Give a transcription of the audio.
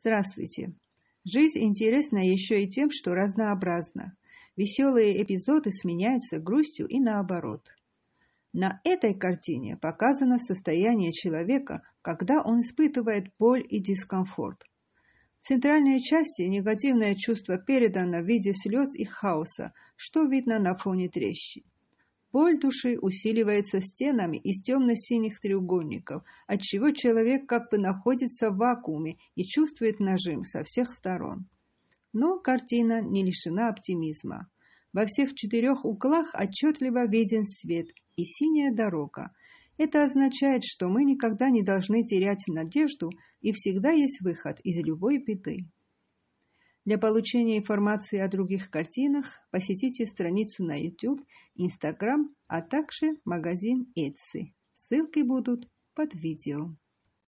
Здравствуйте! Жизнь интересна еще и тем, что разнообразна. Веселые эпизоды сменяются грустью и наоборот. На этой картине показано состояние человека, когда он испытывает боль и дискомфорт. В центральной части негативное чувство передано в виде слез и хаоса, что видно на фоне трещин. Боль души усиливается стенами из темно-синих треугольников, отчего человек как бы находится в вакууме и чувствует нажим со всех сторон. Но картина не лишена оптимизма. Во всех четырех углах отчетливо виден свет и синяя дорога. Это означает, что мы никогда не должны терять надежду и всегда есть выход из любой беды. Для получения информации о других картинах посетите страницу на YouTube, Instagram, а также магазин Etsy. Ссылки будут под видео.